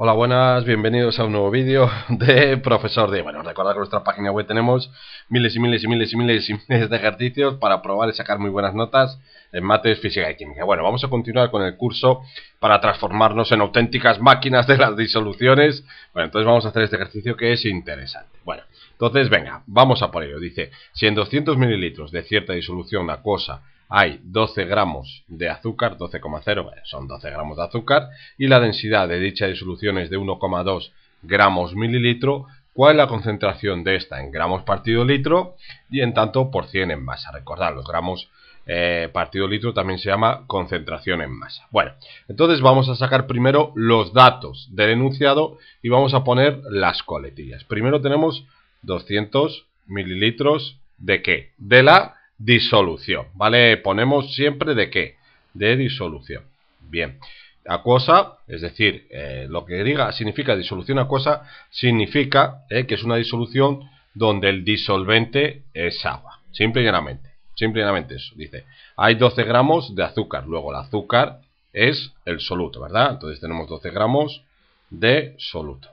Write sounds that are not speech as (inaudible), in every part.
Hola, buenas, bienvenidos a un nuevo vídeo de Profesor D. Bueno, recordad que en nuestra página web tenemos miles y miles y miles y miles y miles de ejercicios para probar y sacar muy buenas notas en mates, física y química. Bueno, vamos a continuar con el curso para transformarnos en auténticas máquinas de las disoluciones. Bueno, entonces vamos a hacer este ejercicio que es interesante. Bueno, entonces venga, vamos a por ello. Dice, si en 200 mililitros de cierta disolución acuosa hay 12 gramos de azúcar, 12,0 eh, son 12 gramos de azúcar, y la densidad de dicha disolución es de 1,2 gramos mililitro, cuál es la concentración de esta en gramos partido litro y en tanto por 100 en masa. Recordad, los gramos eh, partido litro también se llama concentración en masa. Bueno, entonces vamos a sacar primero los datos del enunciado y vamos a poner las coletillas. Primero tenemos 200 mililitros de qué? De la disolución, ¿vale? Ponemos siempre de qué, de disolución. Bien, acuosa, es decir, eh, lo que diga significa disolución acuosa, significa eh, que es una disolución donde el disolvente es agua, simple y llanamente, simple y eso, dice, hay 12 gramos de azúcar, luego el azúcar es el soluto, ¿verdad? Entonces tenemos 12 gramos de soluto.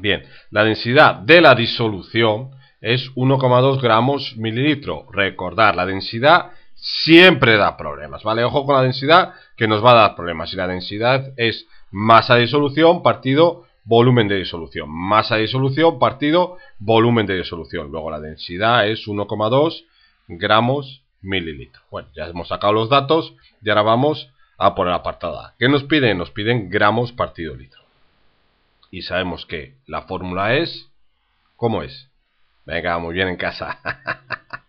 Bien, la densidad de la disolución es 1,2 gramos mililitro. Recordar, la densidad siempre da problemas, ¿vale? Ojo con la densidad que nos va a dar problemas. Y la densidad es masa de disolución partido volumen de disolución. Masa de disolución partido volumen de disolución. Luego la densidad es 1,2 gramos mililitro. Bueno, ya hemos sacado los datos y ahora vamos a poner apartada. ¿Qué nos piden? Nos piden gramos partido litro. Y sabemos que la fórmula es... ¿Cómo es? Venga, muy bien en casa.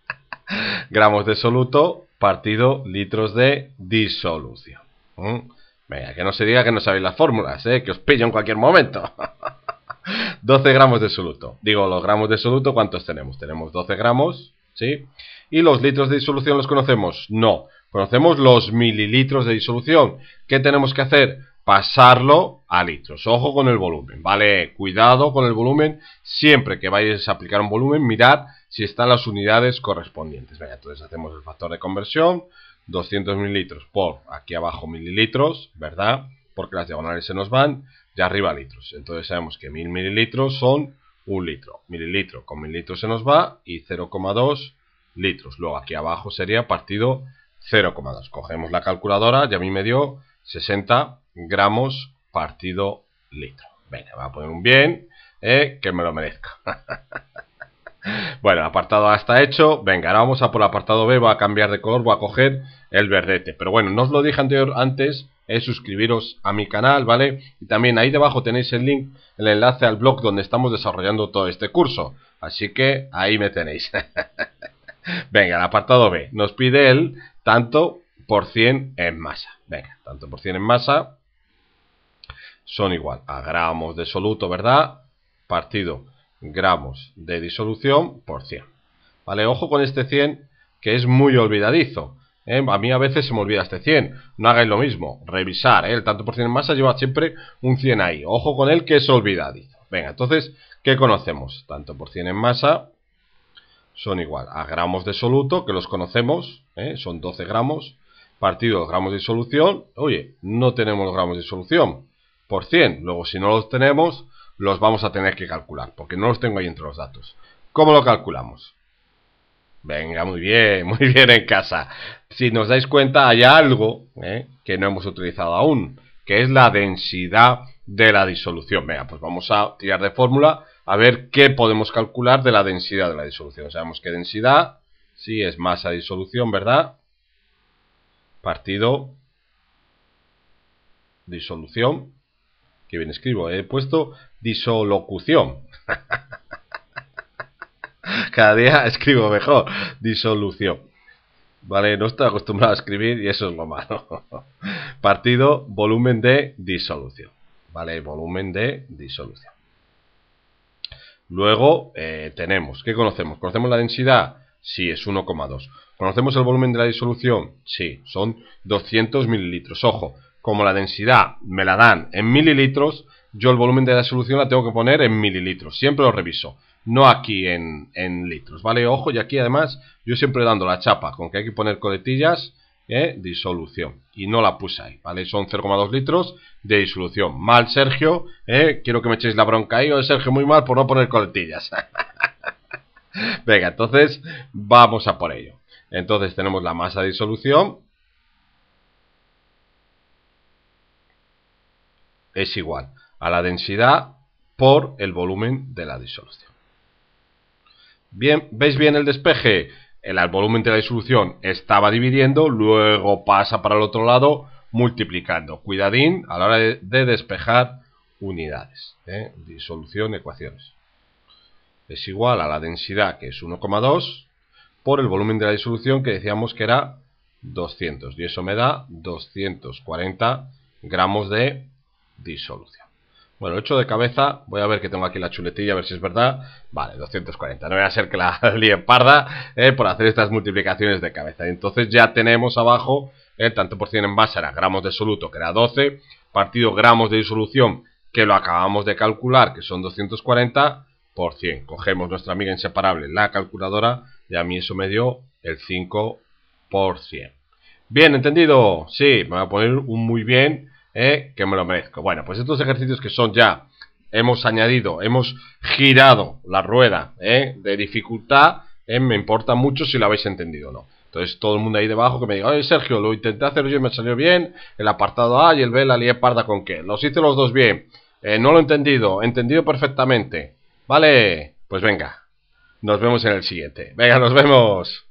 (laughs) Gramos de soluto partido litros de disolución. ¿Mm? Venga, que no se diga que no sabéis las fórmulas, ¿eh? que os pillo en cualquier momento. 12 (laughs) gramos de soluto. Digo, los gramos de soluto, ¿cuántos tenemos? Tenemos 12 gramos, ¿sí? ¿Y los litros de disolución los conocemos? No. Conocemos los mililitros de disolución. ¿Qué tenemos que hacer? pasarlo a litros. Ojo con el volumen, ¿vale? Cuidado con el volumen. Siempre que vayáis a aplicar un volumen, mirad si están las unidades correspondientes. entonces hacemos el factor de conversión, 200 mililitros por aquí abajo mililitros, ¿verdad? Porque las diagonales se nos van, de arriba litros. Entonces sabemos que 1000 mililitros son un litro. Mililitro con mililitros se nos va y 0,2 litros. Luego aquí abajo sería partido 0,2. Cogemos la calculadora y a mí me dio 60 gramos partido litro. Venga, va a poner un bien eh, que me lo merezca. (laughs) bueno, apartado A está hecho. Venga, ahora vamos a por el apartado B. va a cambiar de color, voy a coger el verdete. Pero bueno, no os lo dije anterior, antes. Es suscribiros a mi canal, ¿vale? Y también ahí debajo tenéis el link, el enlace al blog donde estamos desarrollando todo este curso. Así que ahí me tenéis. (laughs) Venga, el apartado B. Nos pide el tanto por cien en masa. Venga, tanto por cien en masa son igual a gramos de soluto, ¿verdad? Partido gramos de disolución por 100. ¿Vale? Ojo con este 100 que es muy olvidadizo. ¿eh? A mí a veces se me olvida este 100. No hagáis lo mismo. Revisar. ¿eh? El tanto por cien en masa lleva siempre un 100 ahí. Ojo con él que es olvidadizo. Venga, entonces, ¿qué conocemos? Tanto por cien en masa son igual a gramos de soluto, que los conocemos. ¿eh? Son 12 gramos. Partido gramos de disolución. Oye, no tenemos gramos de disolución Luego, si no los tenemos, los vamos a tener que calcular, porque no los tengo ahí entre los datos. ¿Cómo lo calculamos? Venga, muy bien, (laughs) muy bien en casa. Si nos dais cuenta, hay algo ¿eh? que no hemos utilizado aún, que es la densidad de la disolución. Venga, pues vamos a tirar de fórmula a ver qué podemos calcular de la densidad de la disolución. Sabemos que densidad, sí, es masa disolución, ¿verdad? Partido disolución que bien escribo, he puesto disolución. (laughs) Cada día escribo mejor, disolución. Vale, no estoy acostumbrado a escribir y eso es lo malo. (laughs) Partido, volumen de disolución. Vale, volumen de disolución. Luego eh, tenemos, ¿qué conocemos? ¿Conocemos la densidad? Sí, es 1,2. ¿Conocemos el volumen de la disolución? Sí, son 200 mililitros. Ojo, como la densidad me la dan en mililitros, yo el volumen de la solución la tengo que poner en mililitros. Siempre lo reviso, no aquí en, en litros, ¿vale? Ojo, y aquí además yo siempre dando la chapa, con que hay que poner coletillas, ¿eh? disolución. Y no la puse ahí, ¿vale? Son 0,2 litros de disolución. Mal, Sergio, ¿eh? Quiero que me echéis la bronca ahí, o Sergio, muy mal por no poner coletillas. (laughs) Venga, entonces vamos a por ello. Entonces tenemos la masa de disolución es igual a la densidad por el volumen de la disolución. Bien, ¿veis bien el despeje? El, volumen de la disolución estaba dividiendo, luego pasa para el otro lado multiplicando. Cuidadín a la hora de, despejar unidades. ¿eh? Disolución, ecuaciones. Es igual a la densidad, que es 1,2, por el volumen de la disolución, que decíamos que era 200. Y eso me da 240 gramos de disolución. Bueno, hecho de cabeza, voy a ver que tengo aquí la chuletilla, a ver si es verdad. Vale, 240. No voy a ser que la (laughs) líe parda eh, por hacer estas multiplicaciones de cabeza. Entonces ya tenemos abajo, el eh, tanto por cien en base era gramos de soluto, que era 12, partido gramos de disolución, que lo acabamos de calcular, que son 240 por 100. Cogemos nuestra amiga inseparable, la calculadora, y a mí eso me dio el 5%. Bien, ¿entendido? Sí, me voy a poner un muy bien ¿eh? que me lo merezco. Bueno, pues estos ejercicios que son ya, hemos añadido, hemos girado la rueda eh, de dificultad, ¿eh? me importa mucho si lo habéis entendido o no. Entonces todo el mundo ahí debajo que me diga, oye Sergio, lo intenté hacer yo y me salió bien, el apartado A y el B la lié parda con qué. Los hice los dos bien, eh, no lo he entendido, entendido perfectamente. Vale, pues venga, nos vemos en el siguiente. Venga, nos vemos.